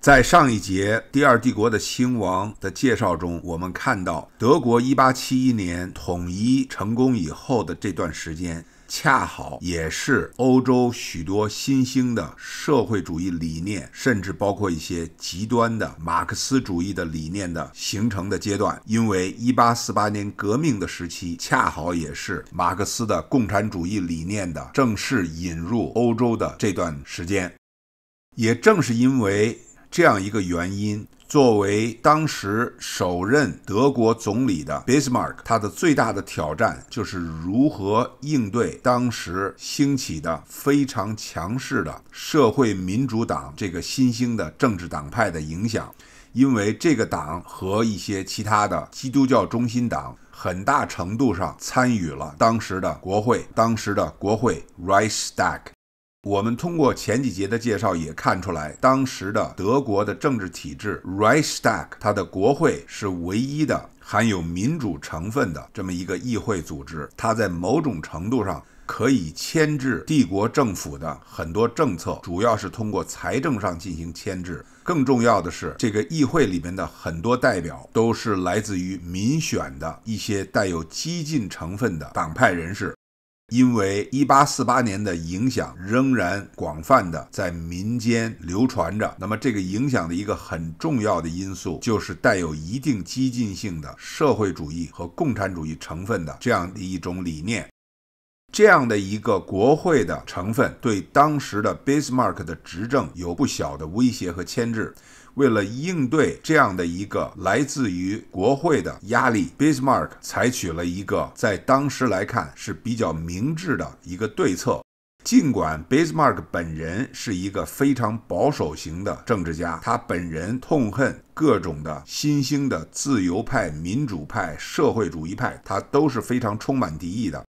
在上一节第二帝国的兴亡的介绍中，我们看到德国1871年统一成功以后的这段时间，恰好也是欧洲许多新兴的社会主义理念，甚至包括一些极端的马克思主义的理念的形成的阶段。因为1848年革命的时期，恰好也是马克思的共产主义理念的正式引入欧洲的这段时间，也正是因为。这样一个原因，作为当时首任德国总理的 Bismarck，他的最大的挑战就是如何应对当时兴起的非常强势的社会民主党这个新兴的政治党派的影响，因为这个党和一些其他的基督教中心党很大程度上参与了当时的国会，当时的国会 Reichstag。我们通过前几节的介绍也看出来，当时的德国的政治体制 Reichstag，它的国会是唯一的含有民主成分的这么一个议会组织，它在某种程度上可以牵制帝国政府的很多政策，主要是通过财政上进行牵制。更重要的是，这个议会里面的很多代表都是来自于民选的一些带有激进成分的党派人士。因为一八四八年的影响仍然广泛的在民间流传着，那么这个影响的一个很重要的因素就是带有一定激进性的社会主义和共产主义成分的这样的一种理念。这样的一个国会的成分，对当时的 Bismarck 的执政有不小的威胁和牵制。为了应对这样的一个来自于国会的压力，b i s m r c k 采取了一个在当时来看是比较明智的一个对策。尽管 Bismarck 本人是一个非常保守型的政治家，他本人痛恨各种的新兴的自由派、民主派、社会主义派，他都是非常充满敌意的。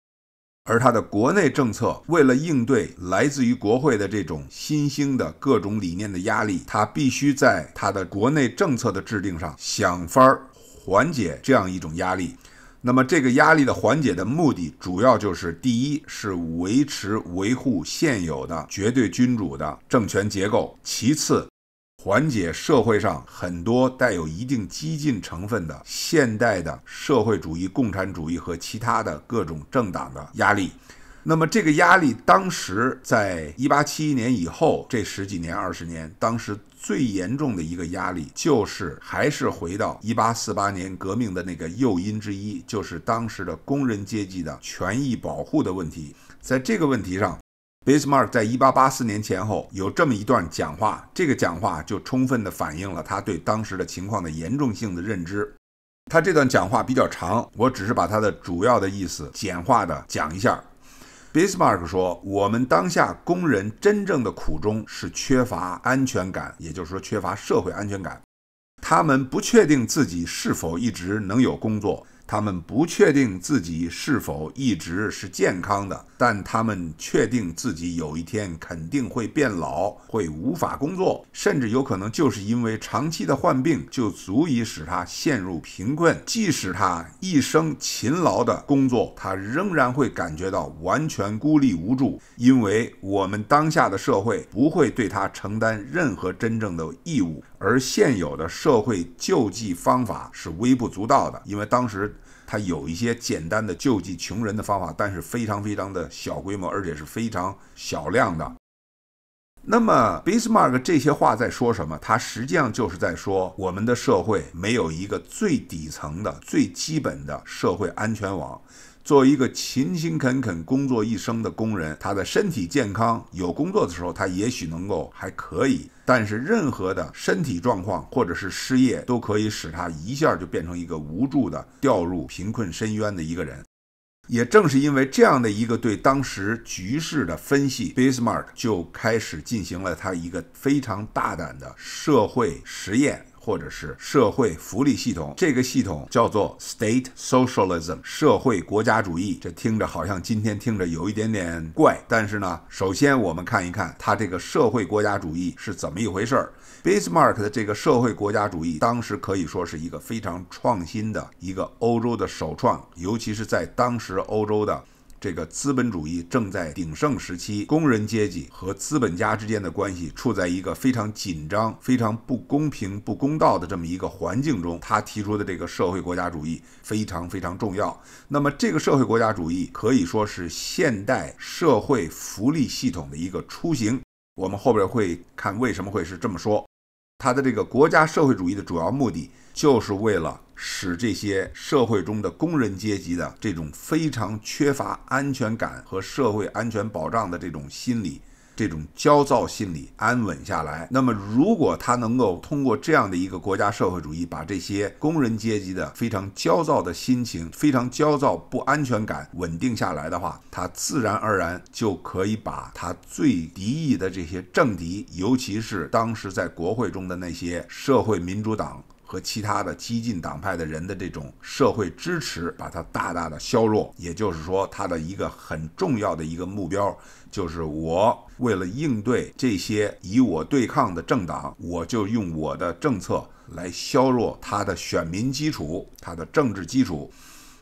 而他的国内政策，为了应对来自于国会的这种新兴的各种理念的压力，他必须在他的国内政策的制定上想法儿缓解这样一种压力。那么，这个压力的缓解的目的，主要就是第一是维持维护现有的绝对君主的政权结构，其次。缓解社会上很多带有一定激进成分的现代的社会主义、共产主义和其他的各种政党的压力。那么，这个压力当时在1871年以后这十几年、二十年，当时最严重的一个压力，就是还是回到1848年革命的那个诱因之一，就是当时的工人阶级的权益保护的问题。在这个问题上。Bismarck 在1884年前后有这么一段讲话，这个讲话就充分的反映了他对当时的情况的严重性的认知。他这段讲话比较长，我只是把他的主要的意思简化的讲一下。Bismarck 说：“我们当下工人真正的苦衷是缺乏安全感，也就是说缺乏社会安全感。他们不确定自己是否一直能有工作。”他们不确定自己是否一直是健康的，但他们确定自己有一天肯定会变老，会无法工作，甚至有可能就是因为长期的患病，就足以使他陷入贫困。即使他一生勤劳的工作，他仍然会感觉到完全孤立无助，因为我们当下的社会不会对他承担任何真正的义务，而现有的社会救济方法是微不足道的，因为当时。他有一些简单的救济穷人的方法，但是非常非常的小规模，而且是非常小量的。那么，Bismarck 这些话在说什么？他实际上就是在说，我们的社会没有一个最底层的、最基本的社会安全网。作为一个勤勤恳恳工作一生的工人，他的身体健康有工作的时候，他也许能够还可以。但是任何的身体状况或者是失业，都可以使他一下就变成一个无助的掉入贫困深渊的一个人。也正是因为这样的一个对当时局势的分析，b s m a r c k 就开始进行了他一个非常大胆的社会实验。或者是社会福利系统，这个系统叫做 state socialism，社会国家主义。这听着好像今天听着有一点点怪，但是呢，首先我们看一看它这个社会国家主义是怎么一回事儿。Bismarck 的这个社会国家主义当时可以说是一个非常创新的一个欧洲的首创，尤其是在当时欧洲的。这个资本主义正在鼎盛时期，工人阶级和资本家之间的关系处在一个非常紧张、非常不公平、不公道的这么一个环境中。他提出的这个社会国家主义非常非常重要。那么，这个社会国家主义可以说是现代社会福利系统的一个雏形。我们后边会看为什么会是这么说。他的这个国家社会主义的主要目的就是为了。使这些社会中的工人阶级的这种非常缺乏安全感和社会安全保障的这种心理、这种焦躁心理安稳下来。那么，如果他能够通过这样的一个国家社会主义，把这些工人阶级的非常焦躁的心情、非常焦躁不安全感稳定下来的话，他自然而然就可以把他最敌意的这些政敌，尤其是当时在国会中的那些社会民主党。和其他的激进党派的人的这种社会支持，把它大大的削弱。也就是说，他的一个很重要的一个目标，就是我为了应对这些以我对抗的政党，我就用我的政策来削弱他的选民基础，他的政治基础。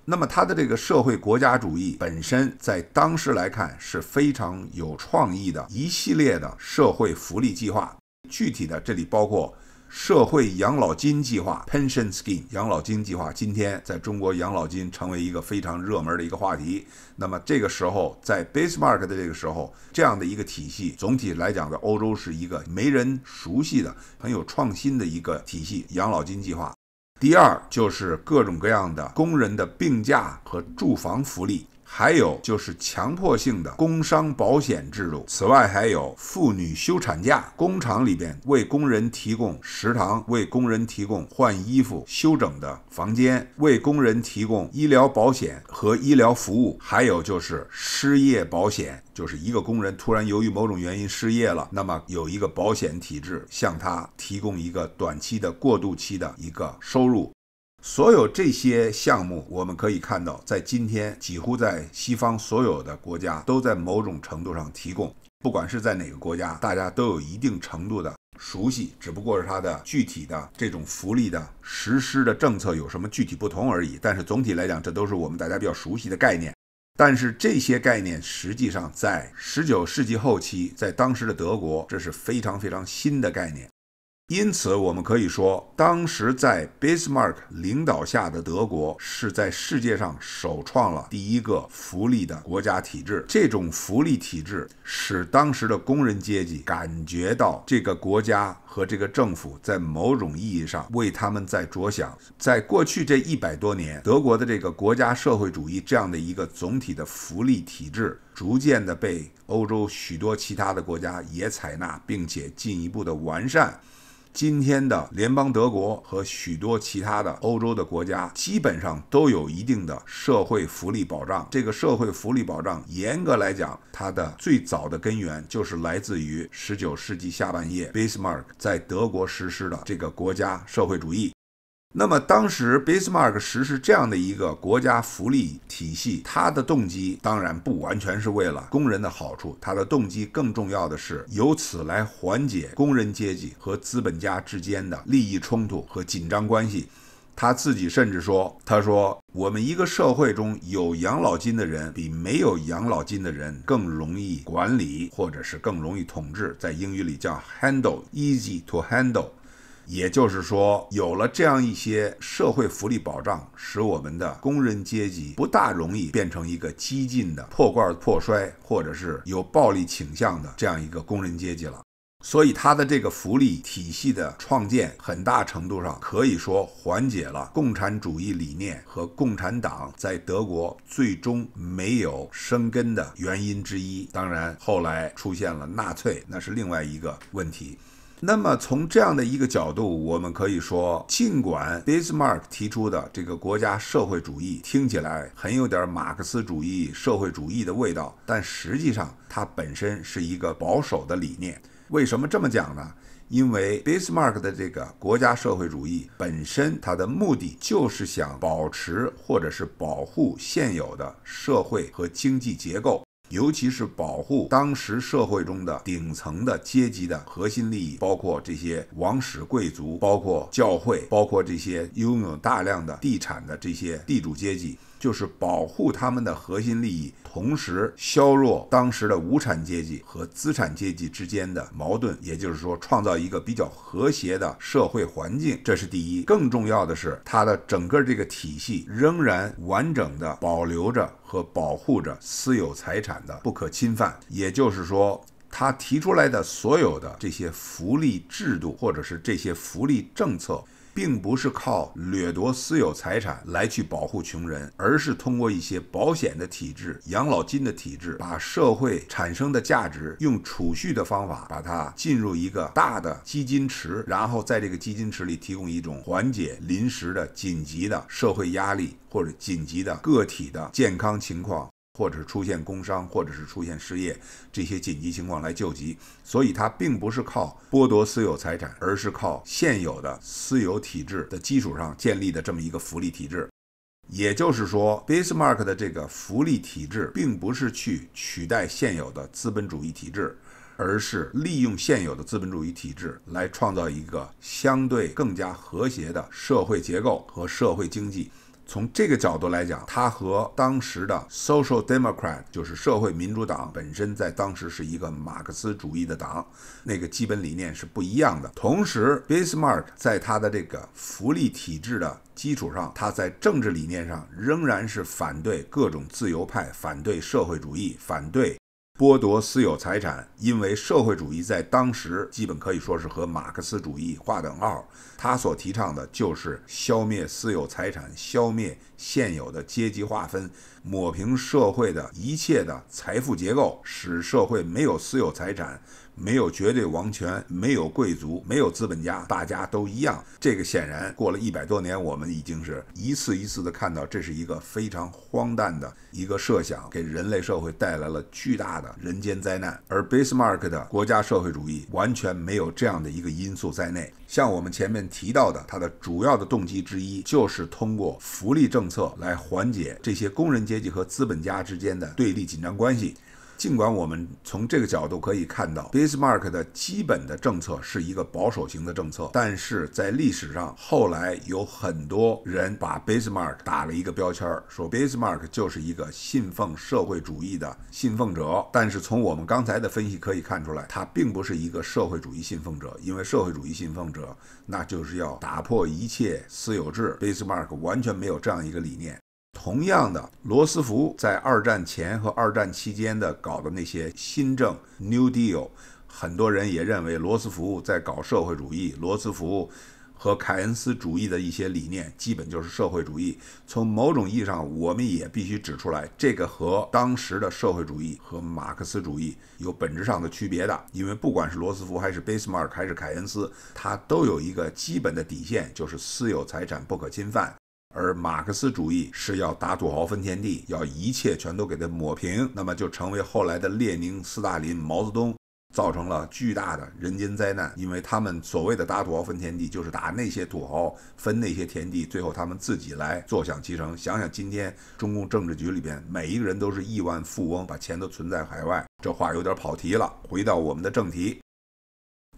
那么，他的这个社会国家主义本身在当时来看是非常有创意的一系列的社会福利计划。具体的，这里包括。社会养老金计划 （Pension Scheme） 养老金计划，今天在中国养老金成为一个非常热门的一个话题。那么这个时候，在 Base Mark 的这个时候，这样的一个体系，总体来讲的欧洲是一个没人熟悉的、很有创新的一个体系——养老金计划。第二就是各种各样的工人的病假和住房福利。还有就是强迫性的工伤保险制度。此外，还有妇女休产假，工厂里边为工人提供食堂，为工人提供换衣服休整的房间，为工人提供医疗保险和医疗服务。还有就是失业保险，就是一个工人突然由于某种原因失业了，那么有一个保险体制向他提供一个短期的过渡期的一个收入。所有这些项目，我们可以看到，在今天几乎在西方所有的国家都在某种程度上提供。不管是在哪个国家，大家都有一定程度的熟悉，只不过是它的具体的这种福利的实施的政策有什么具体不同而已。但是总体来讲，这都是我们大家比较熟悉的概念。但是这些概念实际上在19世纪后期，在当时的德国，这是非常非常新的概念。因此，我们可以说，当时在 Bismarck 领导下的德国是在世界上首创了第一个福利的国家体制。这种福利体制使当时的工人阶级感觉到这个国家和这个政府在某种意义上为他们在着想。在过去这一百多年，德国的这个国家社会主义这样的一个总体的福利体制，逐渐的被欧洲许多其他的国家也采纳，并且进一步的完善。今天的联邦德国和许多其他的欧洲的国家，基本上都有一定的社会福利保障。这个社会福利保障，严格来讲，它的最早的根源就是来自于19世纪下半叶 Bismarck 在德国实施的这个国家社会主义。那么当时，Bismarck 实施这样的一个国家福利体系，他的动机当然不完全是为了工人的好处，他的动机更重要的是由此来缓解工人阶级和资本家之间的利益冲突和紧张关系。他自己甚至说：“他说，我们一个社会中有养老金的人比没有养老金的人更容易管理，或者是更容易统治。在英语里叫 handle easy to handle。”也就是说，有了这样一些社会福利保障，使我们的工人阶级不大容易变成一个激进的破罐破摔，或者是有暴力倾向的这样一个工人阶级了。所以，他的这个福利体系的创建，很大程度上可以说缓解了共产主义理念和共产党在德国最终没有生根的原因之一。当然，后来出现了纳粹，那是另外一个问题。那么，从这样的一个角度，我们可以说，尽管 Bismarck 提出的这个国家社会主义听起来很有点马克思主义社会主义的味道，但实际上它本身是一个保守的理念。为什么这么讲呢？因为 Bismarck 的这个国家社会主义本身，它的目的就是想保持或者是保护现有的社会和经济结构。尤其是保护当时社会中的顶层的阶级的核心利益，包括这些王室贵族，包括教会，包括这些拥有大量的地产的这些地主阶级，就是保护他们的核心利益，同时削弱当时的无产阶级和资产阶级之间的矛盾，也就是说，创造一个比较和谐的社会环境，这是第一。更重要的是，它的整个这个体系仍然完整的保留着。和保护着私有财产的不可侵犯，也就是说，他提出来的所有的这些福利制度，或者是这些福利政策。并不是靠掠夺私有财产来去保护穷人，而是通过一些保险的体制、养老金的体制，把社会产生的价值用储蓄的方法，把它进入一个大的基金池，然后在这个基金池里提供一种缓解临时的、紧急的社会压力或者紧急的个体的健康情况。或者出现工伤，或者是出现失业这些紧急情况来救急，所以它并不是靠剥夺私有财产，而是靠现有的私有体制的基础上建立的这么一个福利体制。也就是说，Bismarck 的这个福利体制并不是去取代现有的资本主义体制，而是利用现有的资本主义体制来创造一个相对更加和谐的社会结构和社会经济。从这个角度来讲，他和当时的 Social Democrat，就是社会民主党本身，在当时是一个马克思主义的党，那个基本理念是不一样的。同时，Bismarck 在他的这个福利体制的基础上，他在政治理念上仍然是反对各种自由派，反对社会主义，反对。剥夺私有财产，因为社会主义在当时基本可以说是和马克思主义划等号。他所提倡的就是消灭私有财产，消灭现有的阶级划分，抹平社会的一切的财富结构，使社会没有私有财产。没有绝对王权，没有贵族，没有资本家，大家都一样。这个显然过了一百多年，我们已经是一次一次的看到，这是一个非常荒诞的一个设想，给人类社会带来了巨大的人间灾难。而 b i s m a r k 的国家社会主义完全没有这样的一个因素在内。像我们前面提到的，它的主要的动机之一就是通过福利政策来缓解这些工人阶级和资本家之间的对立紧张关系。尽管我们从这个角度可以看到，Bismarck 的基本的政策是一个保守型的政策，但是在历史上后来有很多人把 Bismarck 打了一个标签，说 Bismarck 就是一个信奉社会主义的信奉者。但是从我们刚才的分析可以看出来，他并不是一个社会主义信奉者，因为社会主义信奉者那就是要打破一切私有制，Bismarck 完全没有这样一个理念。同样的，罗斯福在二战前和二战期间的搞的那些新政 （New Deal），很多人也认为罗斯福在搞社会主义。罗斯福和凯恩斯主义的一些理念，基本就是社会主义。从某种意义上，我们也必须指出来，这个和当时的社会主义和马克思主义有本质上的区别的。因为不管是罗斯福还是 b a s 尔 m a r 还是凯恩斯，他都有一个基本的底线，就是私有财产不可侵犯。而马克思主义是要打土豪分田地，要一切全都给它抹平，那么就成为后来的列宁、斯大林、毛泽东，造成了巨大的人间灾难。因为他们所谓的打土豪分田地，就是打那些土豪，分那些田地，最后他们自己来坐享其成。想想今天中共政治局里边每一个人都是亿万富翁，把钱都存在海外，这话有点跑题了。回到我们的正题，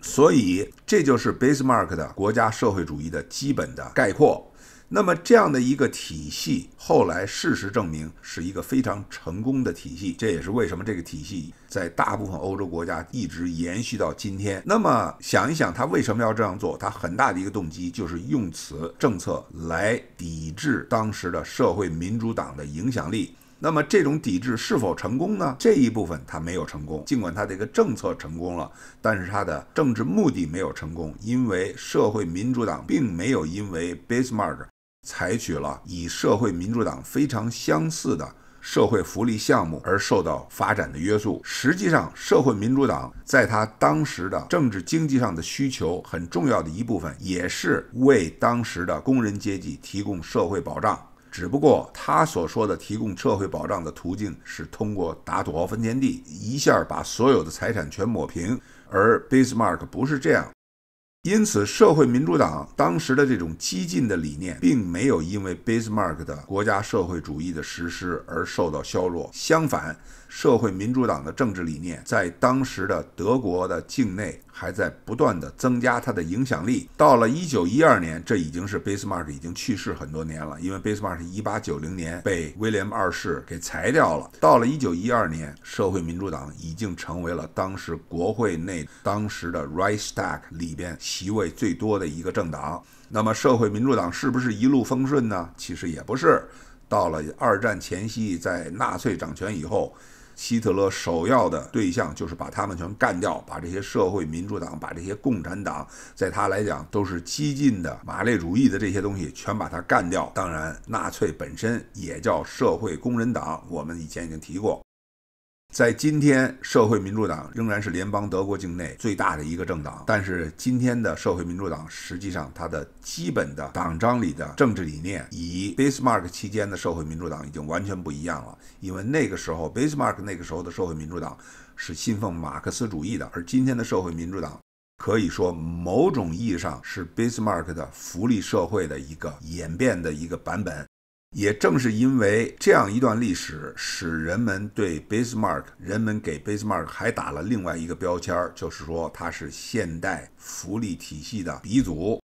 所以这就是 Basemark 的国家社会主义的基本的概括。那么这样的一个体系，后来事实证明是一个非常成功的体系，这也是为什么这个体系在大部分欧洲国家一直延续到今天。那么想一想，他为什么要这样做？他很大的一个动机就是用此政策来抵制当时的社会民主党的影响力。那么这种抵制是否成功呢？这一部分他没有成功，尽管他这个政策成功了，但是他的政治目的没有成功，因为社会民主党并没有因为 Basemark。采取了与社会民主党非常相似的社会福利项目而受到发展的约束。实际上，社会民主党在他当时的政治经济上的需求很重要的一部分，也是为当时的工人阶级提供社会保障。只不过他所说的提供社会保障的途径是通过打土豪分田地，一下把所有的财产全抹平，而 Bismarck 不是这样。因此，社会民主党当时的这种激进的理念，并没有因为 b i s m a r k 的国家社会主义的实施而受到削弱。相反，社会民主党的政治理念在当时的德国的境内还在不断的增加它的影响力。到了一九一二年，这已经是 b s m a r k 已经去世很多年了，因为 b a s m r 斯是一八九零年被威廉二世给裁掉了。到了一九一二年，社会民主党已经成为了当时国会内当时的 r i c h s t a c k 里边席位最多的一个政党。那么，社会民主党是不是一路风顺呢？其实也不是。到了二战前夕，在纳粹掌权以后。希特勒首要的对象就是把他们全干掉，把这些社会民主党、把这些共产党，在他来讲都是激进的马列主义的这些东西，全把他干掉。当然，纳粹本身也叫社会工人党，我们以前已经提过。在今天，社会民主党仍然是联邦德国境内最大的一个政党。但是，今天的社会民主党实际上它的基本的党章里的政治理念，与 Bismarck 期间的社会民主党已经完全不一样了。因为那个时候，Bismarck 那个时候的社会民主党是信奉马克思主义的，而今天的社会民主党可以说某种意义上是 Bismarck 的福利社会的一个演变的一个版本。也正是因为这样一段历史，使人们对 Bismarck，人们给 Bismarck 还打了另外一个标签，就是说它是现代福利体系的鼻祖。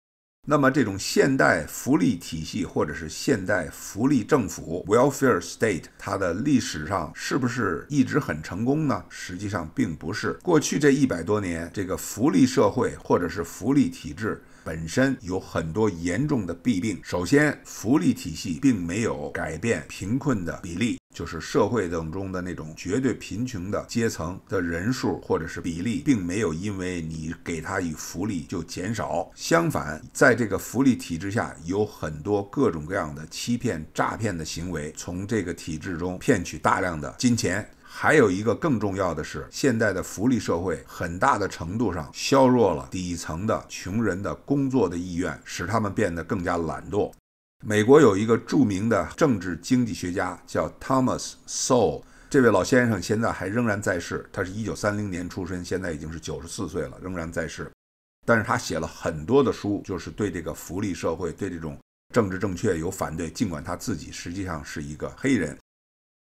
那么，这种现代福利体系或者是现代福利政府 （Welfare State） 它的历史上是不是一直很成功呢？实际上并不是。过去这一百多年，这个福利社会或者是福利体制。本身有很多严重的弊病。首先，福利体系并没有改变贫困的比例，就是社会当中的那种绝对贫穷的阶层的人数或者是比例，并没有因为你给他以福利就减少。相反，在这个福利体制下，有很多各种各样的欺骗、诈骗的行为，从这个体制中骗取大量的金钱。还有一个更重要的是，现在的福利社会很大的程度上削弱了底层的穷人的工作的意愿，使他们变得更加懒惰。美国有一个著名的政治经济学家叫 Thomas Sowell，这位老先生现在还仍然在世，他是一九三零年出生，现在已经是九十四岁了，仍然在世。但是他写了很多的书，就是对这个福利社会、对这种政治正确有反对，尽管他自己实际上是一个黑人。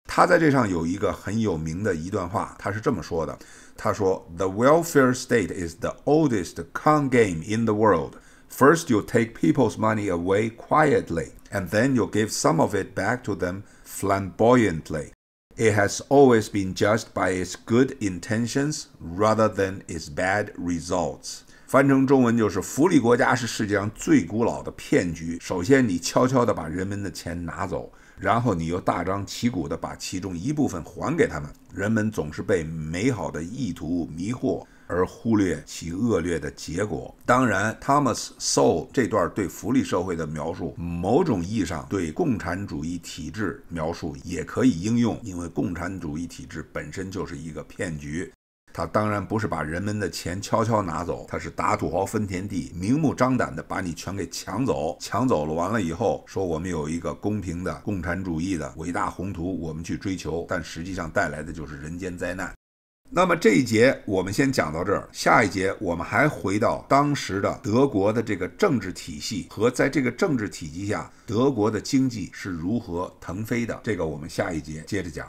他在这上有一个很有名的一段话，他是这么说的：“他说，The welfare state is the oldest con game in the world. First, you take people's money away quietly, and then you give some of it back to them flamboyantly. It has always been judged by its good intentions rather than its bad results.” 翻成中文就是：福利国家是世界上最古老的骗局。首先，你悄悄地把人们的钱拿走。然后你又大张旗鼓地把其中一部分还给他们，人们总是被美好的意图迷惑而忽略其恶劣的结果。当然，Thomas Sowell 这段对福利社会的描述，某种意义上对共产主义体制描述也可以应用，因为共产主义体制本身就是一个骗局。他当然不是把人们的钱悄悄拿走，他是打土豪分田地，明目张胆的把你全给抢走，抢走了完了以后，说我们有一个公平的共产主义的伟大宏图，我们去追求，但实际上带来的就是人间灾难。那么这一节我们先讲到这儿，下一节我们还回到当时的德国的这个政治体系和在这个政治体系下德国的经济是如何腾飞的，这个我们下一节接着讲。